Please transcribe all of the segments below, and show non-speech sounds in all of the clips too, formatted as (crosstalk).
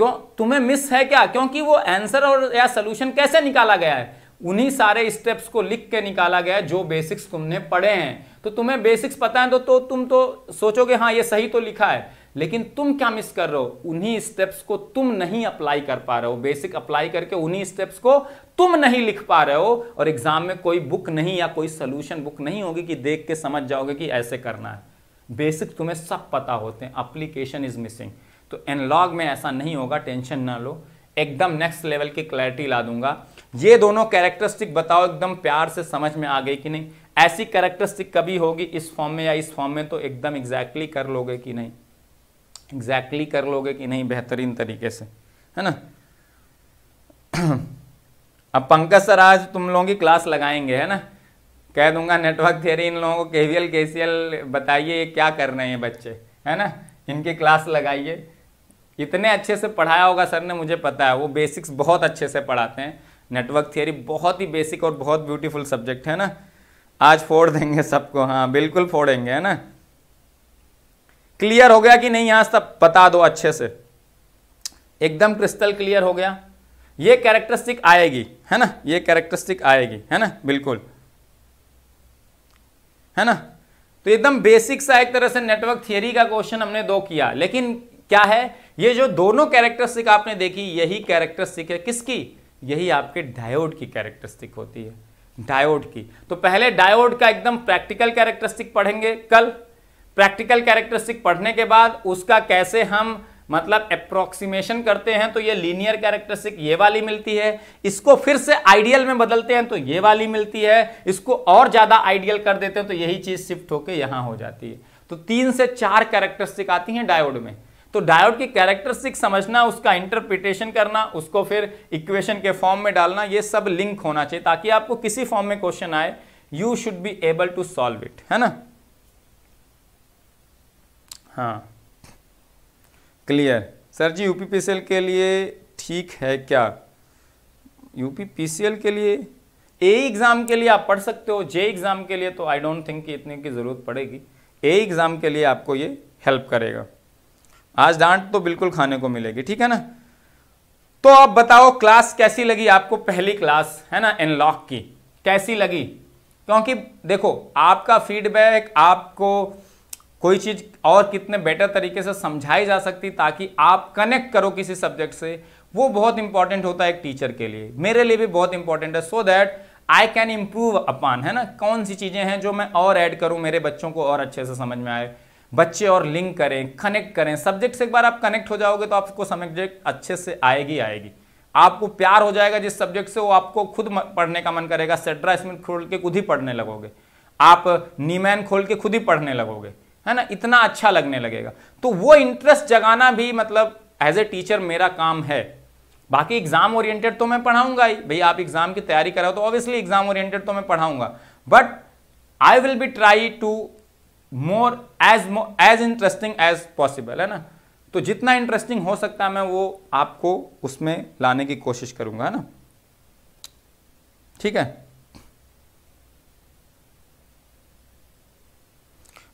क्यों तुम्हें मिस है क्या क्योंकि वो आंसर और या सोल्यूशन कैसे निकाला गया है उन्हीं सारे स्टेप्स को लिख के निकाला गया जो बेसिक्स तुमने पढ़े हैं तो तुम्हें बेसिक्स पता है तो, तो तुम तो सोचोगे हाँ ये सही तो लिखा है लेकिन तुम क्या मिस कर रहे हो उन्हीं स्टेप्स को तुम नहीं अप्लाई कर पा रहे हो बेसिक अप्लाई करके उन्हीं स्टेप्स को तुम नहीं लिख पा रहे हो और एग्जाम में कोई बुक नहीं या कोई सोल्यूशन बुक नहीं होगी कि देख के समझ जाओगे कि ऐसे करना है बेसिक तुम्हें सब पता होते हैं अप्लीकेशन इज मिसिंग तो एनलॉग में ऐसा नहीं होगा टेंशन ना लो एकदम नेक्स्ट लेवल की क्लैरिटी ला दूंगा ये दोनों कैरेक्टरिस्टिक बताओ एकदम प्यार से समझ में आ गई कि नहीं ऐसी कैरेक्टरिस्टिक कभी होगी इस फॉर्म में या इस फॉर्म में तो एकदम एग्जैक्टली exactly कर लोगे कि नहीं एग्जैक्टली exactly कर लोगे कि नहीं बेहतरीन तरीके से है ना अब पंकज सर आज तुम लोगों की क्लास लगाएंगे है ना कह दूंगा नेटवर्क थियरी इन लोगों को केवीएल केसीएल बताइए ये क्या कर रहे हैं बच्चे है ना इनकी क्लास लगाइए इतने अच्छे से पढ़ाया होगा सर ने मुझे पता है वो बेसिक्स बहुत अच्छे से पढ़ाते हैं नेटवर्क थियोरी बहुत ही बेसिक और बहुत ब्यूटीफुल सब्जेक्ट है ना आज फोड़ देंगे सबको हाँ बिल्कुल फोड़ेंगे है ना क्लियर हो गया कि नहीं आज तक बता दो अच्छे से एकदम क्रिस्टल क्लियर हो गया ये कैरेक्टरिस्टिक आएगी है ना ये कैरेक्टरिस्टिक आएगी है ना बिल्कुल है ना तो एकदम बेसिक सा एक तरह से नेटवर्क थियोरी का क्वेश्चन हमने दो किया लेकिन क्या है ये जो दोनों कैरेक्टरिस्टिक आपने देखी यही कैरेक्टरिस्टिक है किसकी यही आपके डायोड की कैरेक्टरिस्टिक होती है डायोड की तो पहले डायोड का एकदम प्रैक्टिकल कैरेक्टरिस्टिक पढ़ेंगे कल प्रैक्टिकल कैरेक्टरिस्टिक पढ़ने के बाद उसका कैसे हम मतलब अप्रोक्सीमेशन करते हैं तो ये लीनियर कैरेक्टरिस्टिक ये वाली मिलती है इसको फिर से आइडियल में बदलते हैं तो ये वाली मिलती है इसको और ज़्यादा आइडियल कर देते हैं तो यही चीज़ शिफ्ट होकर यहाँ हो जाती है तो तीन से चार कैरेक्टरिस्टिक आती हैं डायोड में तो डायोड की कैरेक्टरिस्टिक समझना उसका इंटरप्रिटेशन करना उसको फिर इक्वेशन के फॉर्म में डालना ये सब लिंक होना चाहिए ताकि आपको किसी फॉर्म में क्वेश्चन आए you should be able to solve it है ना हाँ क्लियर सर जी यूपीपीसीएल के लिए ठीक है क्या यूपीपीसीएल के लिए ए एग्ज़ाम के लिए आप पढ़ सकते हो जे एग्ज़ाम के लिए तो आई डोंट थिंक कि इतने की ज़रूरत पड़ेगी ए एग्ज़ाम के लिए आपको ये हेल्प करेगा आज डांट तो बिल्कुल खाने को मिलेगी ठीक है ना तो आप बताओ क्लास कैसी लगी आपको पहली क्लास है ना एनलॉक की कैसी लगी क्योंकि देखो आपका फीडबैक आपको कोई चीज़ और कितने बेटर तरीके से समझाई जा सकती ताकि आप कनेक्ट करो किसी सब्जेक्ट से वो बहुत इंपॉर्टेंट होता है एक टीचर के लिए मेरे लिए भी बहुत इंपॉर्टेंट है so that I can improve upon है ना कौन सी चीज़ें हैं जो मैं और ऐड करूं मेरे बच्चों को और अच्छे से समझ में आए बच्चे और लिंक करें कनेक्ट करें सब्जेक्ट से एक बार आप कनेक्ट हो जाओगे तो आपको सब्जेक्ट अच्छे से आएगी आएगी आपको प्यार हो जाएगा जिस सब्जेक्ट से वो आपको खुद पढ़ने का मन करेगा सेट्रा स्मिथ खोल के खुद ही पढ़ने लगोगे आप नीमैन खोल के खुद ही पढ़ने लगोगे है ना इतना अच्छा लगने लगेगा तो वो इंटरेस्ट जगाना भी मतलब एज ए टीचर मेरा काम है बाकी एग्जाम ओरिएंटेड तो मैं पढ़ाऊंगा ही भैया आप एग्जाम की तैयारी कराओ तो ऑब्वियसली एग्जाम ओरिएंटेड तो मैं पढ़ाऊंगा but I will be try to more as as interesting as possible है ना तो जितना इंटरेस्टिंग हो सकता है मैं वो आपको उसमें लाने की कोशिश करूंगा है ना ठीक है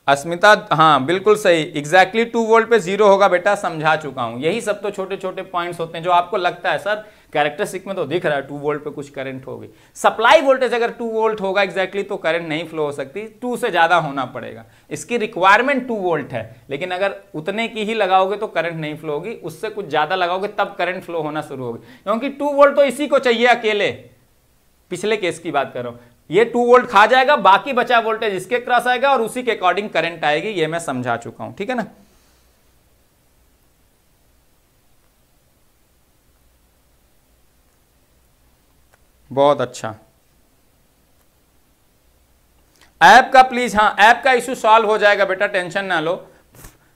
अस्मिता हाँ बिल्कुल सही एग्जैक्टली टू वोल्ट पे जीरो होगा बेटा समझा चुका हूं यही सब तो छोटे छोटे पॉइंट्स होते हैं जो आपको लगता है सर कैरेक्टरिस्टिक में तो दिख रहा है टू वोल्ट पे कुछ करंट होगी सप्लाई वोल्टेज अगर टू वोल्ट होगा एग्जैक्टली exactly, तो करंट नहीं फ्लो हो सकती टू से ज़्यादा होना पड़ेगा इसकी रिक्वायरमेंट टू वोल्ट है लेकिन अगर उतने की ही लगाओगे तो करंट नहीं फ्लो होगी उससे कुछ ज़्यादा लगाओगे तब करंट फ्लो होना शुरू होगी क्योंकि टू वोल्ट तो इसी को चाहिए अकेले पिछले केस की बात करो ये टू वोल्ट खा जाएगा बाकी बचा वोल्टेज इसके क्रॉस आएगा और उसी के अकॉर्डिंग करंट आएगी ये मैं समझा चुका हूं ठीक है ना बहुत अच्छा ऐप का प्लीज हाँ ऐप का इशू सॉल्व हो जाएगा बेटा टेंशन ना लो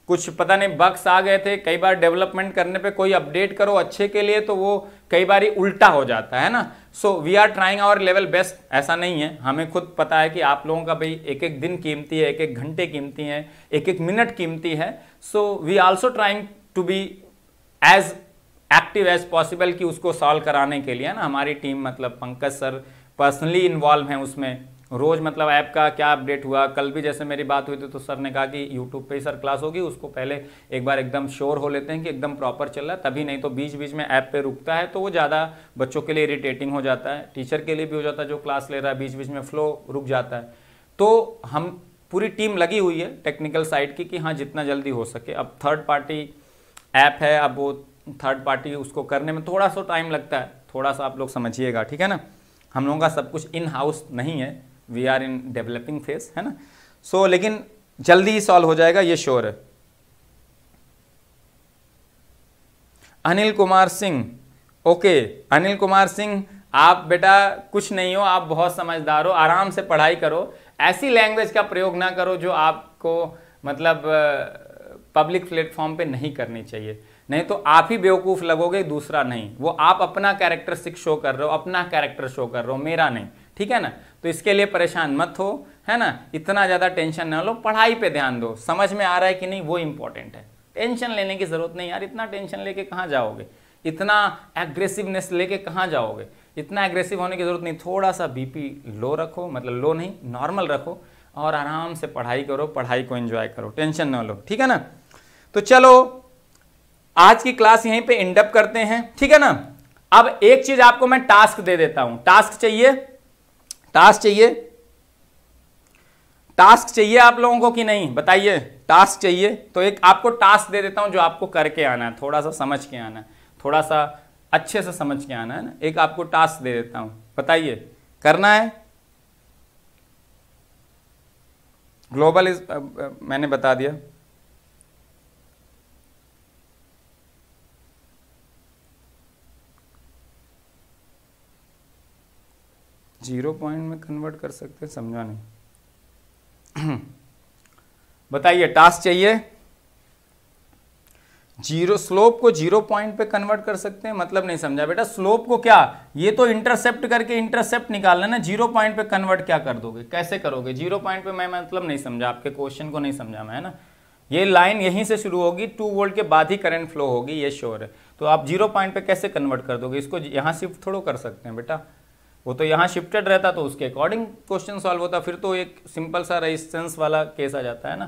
कुछ पता नहीं बक्स आ गए थे कई बार डेवलपमेंट करने पे कोई अपडेट करो अच्छे के लिए तो वो कई बार ही उल्टा हो जाता है ना so we are trying our level best ऐसा नहीं है हमें खुद पता है कि आप लोगों का भाई एक एक दिन कीमती है एक एक घंटे कीमती है एक एक मिनट कीमती है so we also trying to be as active as possible कि उसको सॉल्व कराने के लिए ना हमारी टीम मतलब पंकज सर पर्सनली इन्वॉल्व हैं उसमें रोज़ मतलब ऐप का क्या अपडेट हुआ कल भी जैसे मेरी बात हुई थी तो सर ने कहा कि यूट्यूब पे ही सर क्लास होगी उसको पहले एक बार एकदम श्योर हो लेते हैं कि एकदम प्रॉपर चल रहा है तभी नहीं तो बीच बीच में ऐप पे रुकता है तो वो ज़्यादा बच्चों के लिए इरीटेटिंग हो जाता है टीचर के लिए भी हो जाता है जो क्लास ले रहा है बीच बीच में फ्लो रुक जाता है तो हम पूरी टीम लगी हुई है टेक्निकल साइड की कि हाँ जितना जल्दी हो सके अब थर्ड पार्टी ऐप है अब वो थर्ड पार्टी उसको करने में थोड़ा सा टाइम लगता है थोड़ा सा आप लोग समझिएगा ठीक है ना हम लोगों का सब कुछ इन हाउस नहीं है we are in developing phase है ना सो so, लेकिन जल्दी ही सॉल्व हो जाएगा ये श्योर है अनिल कुमार सिंह ओके अनिल कुमार सिंह आप बेटा कुछ नहीं हो आप बहुत समझदार हो आराम से पढ़ाई करो ऐसी लैंग्वेज का प्रयोग ना करो जो आपको मतलब पब्लिक प्लेटफॉर्म पे नहीं करनी चाहिए नहीं तो आप ही बेवकूफ़ लगोगे दूसरा नहीं वो आप अपना कैरेक्टरिस्टिक शो कर रहे हो अपना कैरेक्टर शो कर रहे हो मेरा नहीं ठीक है ना तो इसके लिए परेशान मत हो है ना इतना ज़्यादा टेंशन ना लो पढ़ाई पे ध्यान दो समझ में आ रहा है कि नहीं वो इंपॉर्टेंट है टेंशन लेने की ज़रूरत नहीं यार इतना टेंशन लेके कहाँ जाओगे इतना एग्रेसिवनेस लेके कहाँ जाओगे इतना एग्रेसिव होने की ज़रूरत नहीं थोड़ा सा बीपी लो रखो मतलब लो नहीं नॉर्मल रखो और आराम से पढ़ाई करो पढ़ाई को एंजॉय करो टेंशन ना लो ठीक है ना तो चलो आज की क्लास यहीं पे इंडअप करते हैं ठीक है ना अब एक चीज आपको मैं टास्क दे देता हूं टास्क चाहिए टास्क चाहिए टास्क चाहिए आप लोगों को कि नहीं बताइए टास्क चाहिए तो एक आपको टास्क दे देता हूं जो आपको करके आना है थोड़ा सा समझ के आना है थोड़ा सा अच्छे से समझ के आना है ना एक आपको टास्क दे देता हूं बताइए करना है ग्लोबल इज मैंने बता दिया जीरो पॉइंट में कन्वर्ट कर सकते हैं समझा नहीं (clears throat) बताइए टास्क चाहिए जीरो स्लोप को जीरो पॉइंट पे कन्वर्ट कर सकते हैं मतलब नहीं समझा बेटा स्लोप को क्या ये तो इंटरसेप्ट करके इंटरसेप्ट निकालना ना जीरो पॉइंट पे कन्वर्ट क्या कर दोगे कैसे करोगे जीरो पॉइंट पे मैं मतलब नहीं समझा आपके क्वेश्चन को नहीं समझा मैं है ना ये लाइन यहीं से शुरू होगी टू वोल्ट के बाद ही करंट फ्लो होगी ये श्योर है तो आप जीरो पॉइंट पे कैसे कन्वर्ट कर दोगे इसको यहां शिफ्ट थोड़ो कर सकते हैं बेटा वो तो यहाँ शिफ्टेड रहता तो उसके अकॉर्डिंग क्वेश्चन सॉल्व होता फिर तो एक सिंपल सा रजिस्टेंस वाला केस आ जाता है ना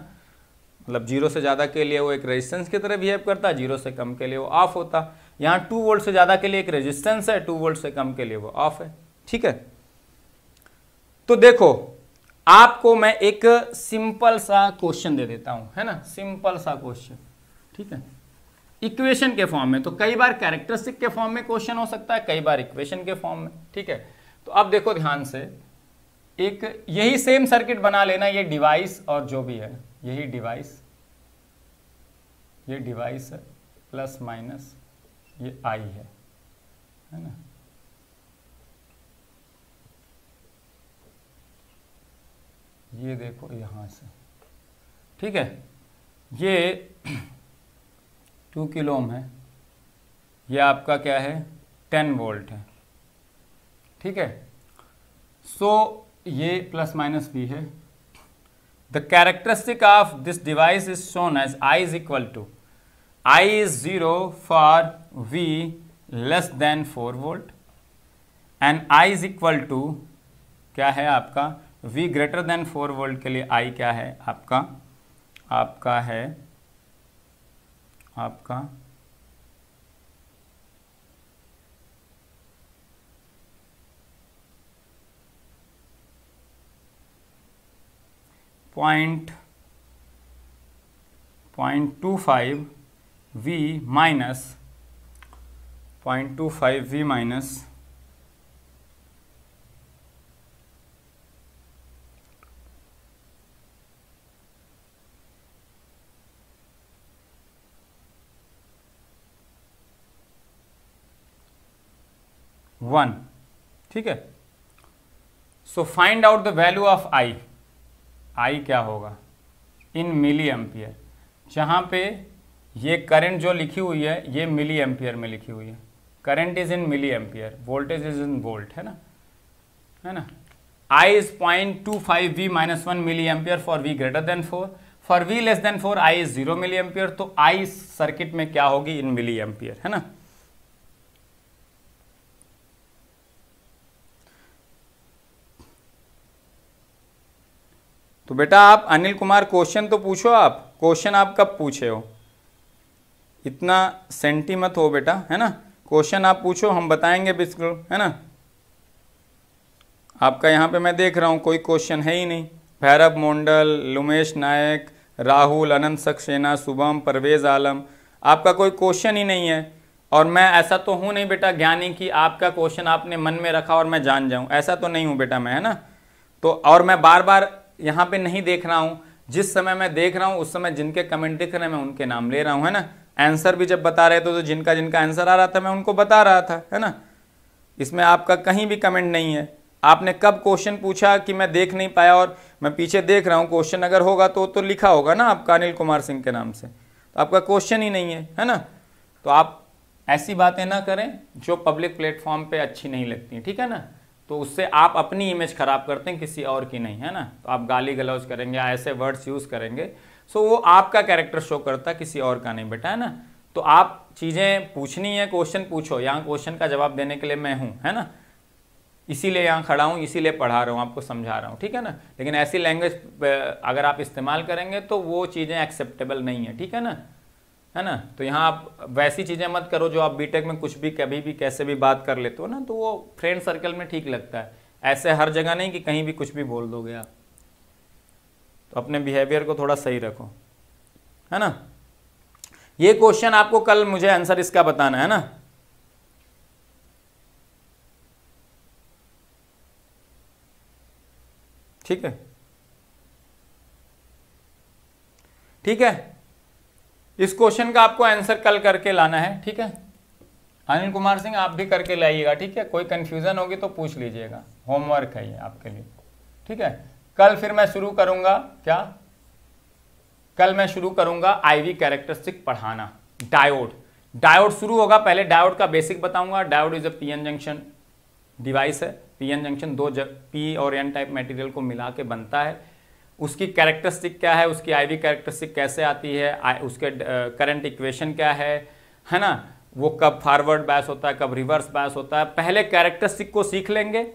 मतलब जीरो से ज़्यादा के लिए वो एक रेजिस्टेंस की तरह बिहेव करता जीरो से कम के लिए वो ऑफ होता यहाँ टू वोल्ट से ज़्यादा के लिए एक रेजिस्टेंस है टू वोल्ट से कम के लिए वो ऑफ है ठीक है तो देखो आपको मैं एक सिंपल सा क्वेश्चन दे देता हूँ है ना सिंपल सा क्वेश्चन ठीक है इक्वेशन के फॉर्म में तो कई बार कैरेक्टरिस्टिक के फॉर्म में क्वेश्चन हो सकता है कई बार इक्वेशन के फॉर्म में ठीक है तो अब देखो ध्यान से एक यही सेम सर्किट बना लेना ये डिवाइस और जो भी है यही डिवाइस ये डिवाइस है प्लस माइनस ये आई है है ना ये देखो यहाँ से ठीक है ये टू किलोम है ये आपका क्या है टेन वोल्ट है ठीक है सो so, ये प्लस माइनस बी है the characteristic of this device is shown as I is equal to I is zero for V less than four volt and I is equal to क्या है आपका V greater than four volt के लिए आई क्या है आपका आपका है आपका point, point 0.25 V minus 0.25 V minus one ठीक है so find out the value of i आई क्या होगा इन मिली एम्पियर जहाँ पे ये करंट जो लिखी हुई है ये मिली एम्पियर में लिखी हुई है current is in milli ampere voltage is in volt है ना है ना I is point two five V minus one milli ampere for V greater than four for V less than four I is zero milli ampere तो I circuit में क्या होगी इन milli ampere है ना तो बेटा आप अनिल कुमार क्वेश्चन तो पूछो आप क्वेश्चन आप कब पूछे हो इतना सेंटी मत हो बेटा है ना क्वेश्चन आप पूछो हम बताएंगे बिल्कुल है ना आपका यहाँ पे मैं देख रहा हूँ कोई क्वेश्चन है ही नहीं भैरव मोंडल लुमेश नायक राहुल अनंत सक्सेना शुभम परवेज़ आलम आपका कोई क्वेश्चन ही नहीं है और मैं ऐसा तो हूँ नहीं बेटा ज्ञानी कि आपका क्वेश्चन आपने मन में रखा और मैं जान जाऊँ ऐसा तो नहीं हूँ बेटा मैं है ना तो और मैं बार बार यहाँ पे नहीं देख रहा हूँ जिस समय मैं देख रहा हूँ उस समय जिनके कमेंट दिख रहे हैं मैं उनके नाम ले रहा हूँ है ना आंसर भी जब बता रहे थे तो जिनका जिनका आंसर आ रहा था मैं उनको बता रहा था है ना इसमें आपका कहीं भी कमेंट नहीं है आपने कब क्वेश्चन पूछा कि मैं देख नहीं पाया और मैं पीछे देख रहा हूँ क्वेश्चन अगर होगा तो तो लिखा होगा ना आपका अनिल कुमार सिंह के नाम से तो आपका क्वेश्चन ही नहीं है है ना तो आप ऐसी बातें ना करें जो पब्लिक प्लेटफॉर्म पे अच्छी नहीं लगती ठीक है ना तो उससे आप अपनी इमेज ख़राब करते हैं किसी और की नहीं है ना तो आप गाली गलौज करेंगे ऐसे वर्ड्स यूज़ करेंगे सो वो आपका कैरेक्टर शो करता किसी और का नहीं बेटा है ना तो आप चीज़ें पूछनी है क्वेश्चन पूछो यहाँ क्वेश्चन का जवाब देने के लिए मैं हूँ है ना इसीलिए यहाँ खड़ा हूँ इसीलिए पढ़ा रहा हूँ आपको समझा रहा हूँ ठीक है ना लेकिन ऐसी लैंग्वेज अगर आप इस्तेमाल करेंगे तो वो चीज़ें एक्सेप्टेबल नहीं है ठीक है ना है ना तो यहाँ आप वैसी चीज़ें मत करो जो आप बीटेक में कुछ भी कभी भी कैसे भी बात कर लेते हो ना तो वो फ्रेंड सर्कल में ठीक लगता है ऐसे हर जगह नहीं कि कहीं भी कुछ भी बोल दोगे आप तो अपने बिहेवियर को थोड़ा सही रखो है ना ये क्वेश्चन आपको कल मुझे आंसर इसका बताना है ना ठीक है ठीक है इस क्वेश्चन का आपको आंसर कल करके लाना है ठीक है अनिल कुमार सिंह आप भी करके लाइएगा ठीक है कोई कंफ्यूजन होगी तो पूछ लीजिएगा होमवर्क है ये आपके लिए ठीक है कल फिर मैं शुरू करूंगा क्या कल मैं शुरू करूंगा आईवी कैरेक्टरिस्टिक पढ़ाना डायोड डायोड शुरू होगा पहले डायोड का बेसिक बताऊंगा diode is a PN junction device है पीएन जंक्शन दो पी और एन टाइप मटेरियल को मिला के बनता है उसकी कैरेक्टरिस्टिक क्या है उसकी आईवी कैरेक्टरिस्टिक कैसे आती है उसके करंट uh, इक्वेशन क्या है है ना वो कब फॉरवर्ड बैस होता है कब रिवर्स बैस होता है पहले कैरेक्टरिस्टिक को सीख लेंगे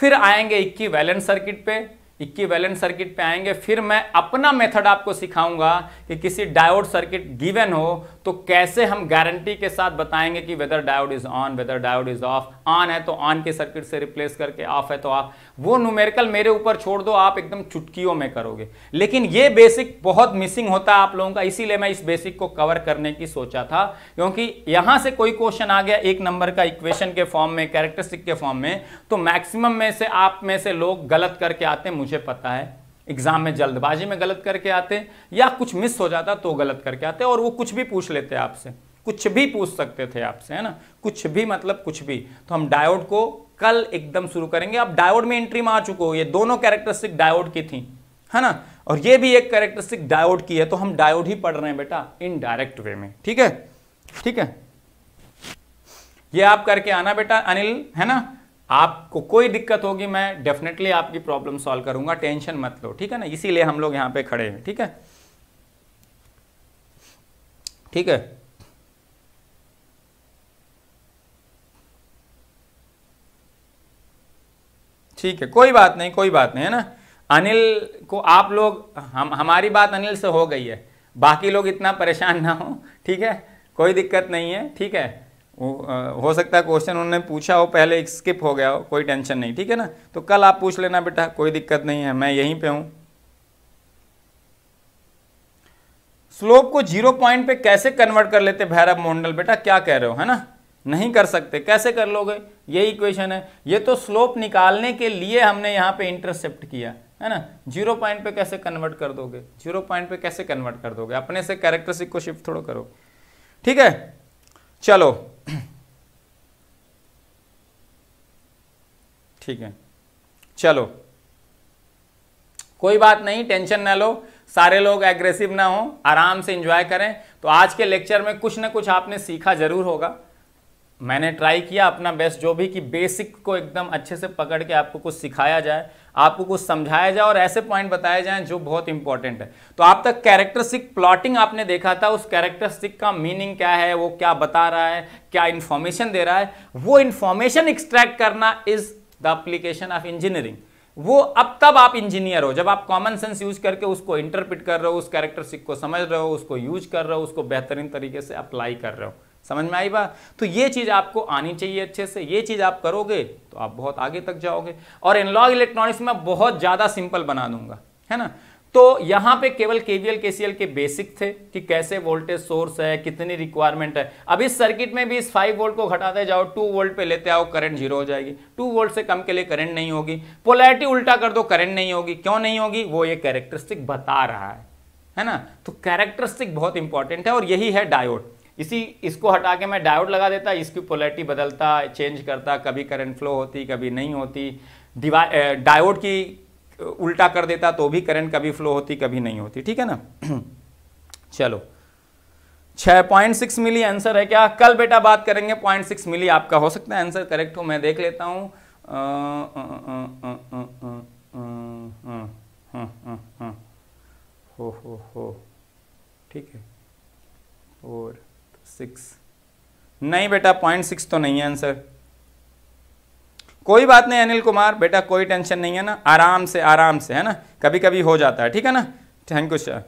फिर आएंगे इक्की वैलेंस सर्किट पे इक्की वैलेंट सर्किट पे आएंगे फिर मैं अपना मेथड आपको सिखाऊंगा कि किसी डायोड सर्किट गिवन हो तो कैसे हम गारंटी के साथ बताएंगे कि whether diode is on whether diode is off on है तो ऑन के सर्किट से रिप्लेस करके ऑफ है तो ऑफ वो न्यूमेरिकल मेरे ऊपर छोड़ दो आप एकदम चुटकियों में करोगे लेकिन ये बेसिक बहुत मिसिंग होता है आप लोगों का इसीलिए मैं इस बेसिक को कवर करने की सोचा था क्योंकि यहां से कोई क्वेश्चन आ गया एक नंबर का इक्वेशन के फॉर्म में कैरेक्टरिस्टिक के फॉर्म में तो मैक्सिमम में से आप में से लोग गलत करके आते मुझे पता है एग्जाम में जल्दबाजी में गलत करके आते या कुछ मिस हो जाता तो गलत करके आते और वो कुछ भी पूछ लेते आपसे कुछ भी पूछ सकते थे आपसे है ना कुछ भी मतलब कुछ भी तो हम डायोड को कल एकदम शुरू करेंगे आप डायोड में एंट्री मार चुके हो ये दोनों कैरेक्टरिस्टिक डायोड की थी है ना और ये भी एक कैरेक्टरिस्टिक डायोड की है तो हम डायोड ही पढ़ रहे हैं बेटा इनडायरेक्ट वे में ठीक है ठीक है ये आप करके आना बेटा अनिल है ना आपको कोई दिक्कत होगी मैं डेफिनेटली आपकी प्रॉब्लम सॉल्व करूंगा टेंशन मत लो ठीक है ना इसीलिए हम लोग यहां पे खड़े हैं ठीक है ठीक है ठीक है कोई बात नहीं कोई बात नहीं है ना अनिल को आप लोग हम हमारी बात अनिल से हो गई है बाकी लोग इतना परेशान ना हो ठीक है कोई दिक्कत नहीं है ठीक है हो सकता है क्वेश्चन उन्होंने पूछा हो पहले स्किप हो गया हो कोई टेंशन नहीं ठीक है ना तो कल आप पूछ लेना बेटा कोई दिक्कत नहीं है मैं यहीं पे हूं स्लोप को जीरो पॉइंट पे कैसे कन्वर्ट कर लेते भैरव मोंडल बेटा क्या कह रहे हो है ना नहीं कर सकते कैसे कर लोगे ये इक्वेशन है ये तो स्लोप निकालने के लिए हमने यहां पे इंटरसेप्ट किया है ना जीरो पॉइंट पे कैसे कन्वर्ट कर दोगे जीरो पॉइंट पे कैसे कन्वर्ट कर दोगे अपने से कैरेक्टरिस्टिक को शिफ्ट थोड़ा करो ठीक है चलो ठीक है चलो कोई बात नहीं टेंशन ना लो सारे लोग एग्रेसिव ना हो आराम से इंजॉय करें तो आज के लेक्चर में कुछ ना कुछ आपने सीखा जरूर होगा मैंने ट्राई किया अपना बेस्ट जो भी कि बेसिक को एकदम अच्छे से पकड़ के आपको कुछ सिखाया जाए आपको कुछ समझाया जाए और ऐसे पॉइंट बताए जाएं जो बहुत इंपॉर्टेंट है तो आप तक कैरेक्टरिस्टिक प्लॉटिंग आपने देखा था उस कैरेक्टरिस्टिक का मीनिंग क्या है वो क्या बता रहा है क्या इंफॉर्मेशन दे रहा है वो इंफॉर्मेशन एक्सट्रैक्ट करना is the application of engineering वो अब तब आप इंजीनियर हो जब आप कॉमन सेंस यूज करके उसको इंटरप्रिट कर रहे हो उस सिक को समझ रहे हो उसको यूज कर रहे हो उसको बेहतरीन तरीके से अप्लाई कर रहे हो समझ में आई बात तो ये चीज़ आपको आनी चाहिए अच्छे से ये चीज़ आप करोगे तो आप बहुत आगे तक जाओगे और एनलॉग इलेक्ट्रॉनिक्स में बहुत ज़्यादा सिंपल बना दूंगा है ना तो यहां पे केवल केवीएल केसीएल के बेसिक थे कि कैसे वोल्टेज सोर्स है कितनी रिक्वायरमेंट है अब इस सर्किट में भी इस 5 वोल्ट को घटाते जाओ 2 वोल्ट पे लेते आओ करंट जीरो हो जाएगी 2 वोल्ट से कम के लिए करंट नहीं होगी पोलैरिटी उल्टा कर दो करंट नहीं होगी क्यों नहीं होगी वो ये कैरेक्टरिस्टिक बता रहा है है ना तो कैरेक्टरिस्टिक बहुत इंपॉर्टेंट है और यही है डायोड इसी इसको हटा के मैं डायोड लगा देता इसकी पोलैरिटी बदलता चेंज करता कभी करंट फ्लो होती कभी नहीं होती डायोड की उल्टा कर देता तो भी करंट कभी फ्लो होती कभी नहीं होती ठीक है ना (clears throat) चलो 6.6 मिली आंसर है क्या कल बेटा बात करेंगे 0.6 मिली आपका हो सकता है आंसर करेक्ट हो मैं देख लेता हूं हो हो हो ठीक है और सिक्स नहीं बेटा पॉइंट सिक्स तो नहीं है आंसर कोई बात नहीं अनिल कुमार बेटा कोई टेंशन नहीं है ना आराम से आराम से है ना कभी कभी हो जाता है ठीक है ना थैंक यू सर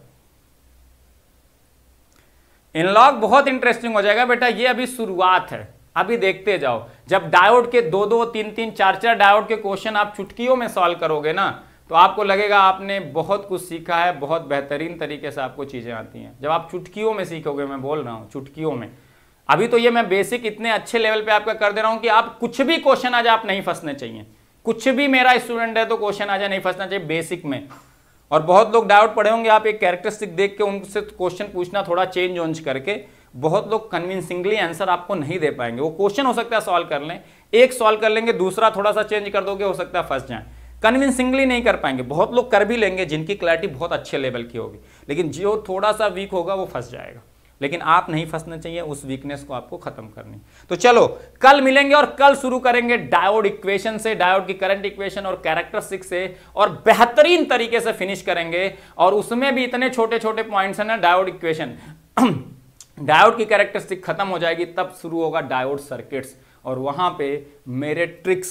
लॉग बहुत इंटरेस्टिंग हो जाएगा बेटा ये अभी शुरुआत है अभी देखते जाओ जब डायोड के दो दो तीन तीन चार चार डायोड के क्वेश्चन आप चुटकियों में सॉल्व करोगे ना तो आपको लगेगा आपने बहुत कुछ सीखा है बहुत बेहतरीन तरीके से आपको चीज़ें आती हैं जब आप चुटकियों में सीखोगे मैं बोल रहा हूँ चुटकियों में अभी तो ये मैं बेसिक इतने अच्छे लेवल पे आपका कर दे रहा हूं कि आप कुछ भी क्वेश्चन आ जाए आप नहीं फंसने चाहिए कुछ भी मेरा स्टूडेंट है तो क्वेश्चन आ जाए नहीं फंसना चाहिए बेसिक में और बहुत लोग डाउट पड़े होंगे आप एक कैरेक्टरिस्टिक देख के उनसे क्वेश्चन पूछना थोड़ा चेंज वोंज करके बहुत लोग कन्विंसिंगली आंसर आपको नहीं दे पाएंगे वो क्वेश्चन हो सकता है सॉल्व कर लें एक सॉल्व कर लेंगे दूसरा थोड़ा सा चेंज कर दोगे हो सकता है फंस जाए कन्विंसिंगली नहीं कर पाएंगे बहुत लोग कर भी लेंगे जिनकी क्लैरिटी बहुत अच्छे लेवल की होगी लेकिन जो थोड़ा सा वीक होगा वो फंस जाएगा लेकिन आप नहीं फंसना चाहिए उस वीकनेस को आपको खत्म करनी तो चलो कल मिलेंगे और कल शुरू करेंगे डायोड इक्वेशन से डायोड की करंट इक्वेशन और कैरेक्टर सिक्स से और बेहतरीन तरीके से फिनिश करेंगे और उसमें भी इतने छोटे छोटे पॉइंट्स हैं ना डायोड इक्वेशन डायोड की कैरेक्टरिस्टिक खत्म हो जाएगी तब शुरू होगा डायोड सर्किट्स और वहां पे मेरे ट्रिक्स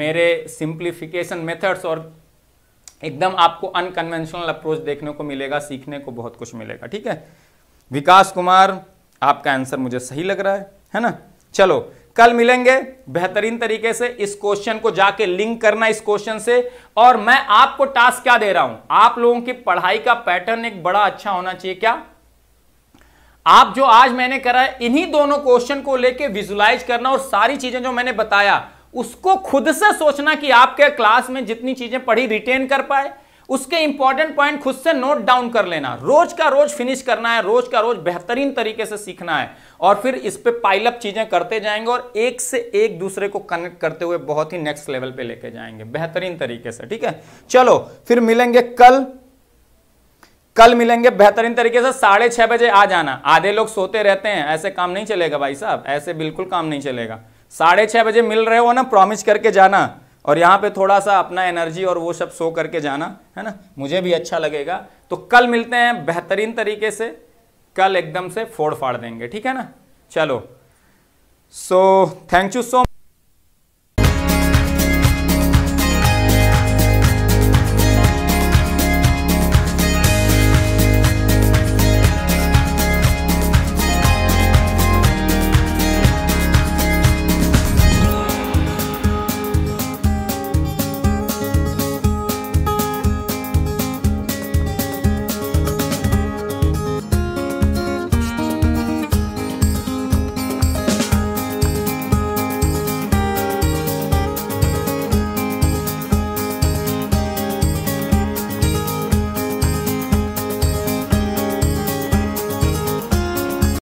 मेरे सिंप्लीफिकेशन मेथड्स और एकदम आपको अनकन्वेंशनल अप्रोच देखने को मिलेगा सीखने को बहुत कुछ मिलेगा ठीक है विकास कुमार आपका आंसर मुझे सही लग रहा है है ना चलो कल मिलेंगे बेहतरीन तरीके से इस क्वेश्चन को जाके लिंक करना इस क्वेश्चन से और मैं आपको टास्क क्या दे रहा हूं आप लोगों की पढ़ाई का पैटर्न एक बड़ा अच्छा होना चाहिए क्या आप जो आज मैंने करा है इन्हीं दोनों क्वेश्चन को लेके विजुलाइज करना और सारी चीजें जो मैंने बताया उसको खुद से सोचना कि आपके क्लास में जितनी चीजें पढ़ी रिटेन कर पाए उसके इंपॉर्टेंट पॉइंट खुद से नोट डाउन कर लेना रोज का रोज फिनिश करना है रोज का रोज बेहतरीन तरीके से सीखना है और फिर इस पर पाइलअप चीजें करते जाएंगे और एक से एक दूसरे को कनेक्ट करते हुए बहुत ही नेक्स्ट लेवल पे लेके जाएंगे बेहतरीन तरीके से ठीक है चलो फिर मिलेंगे कल कल मिलेंगे बेहतरीन तरीके से साढ़े छह बजे आ जाना आधे लोग सोते रहते हैं ऐसे काम नहीं चलेगा भाई साहब ऐसे बिल्कुल काम नहीं चलेगा साढ़े छह बजे मिल रहे हो ना प्रॉमिस करके जाना और यहाँ पे थोड़ा सा अपना एनर्जी और वो सब शो करके जाना है ना मुझे भी अच्छा लगेगा तो कल मिलते हैं बेहतरीन तरीके से कल एकदम से फोड़ फाड़ देंगे ठीक है ना चलो सो थैंक यू सो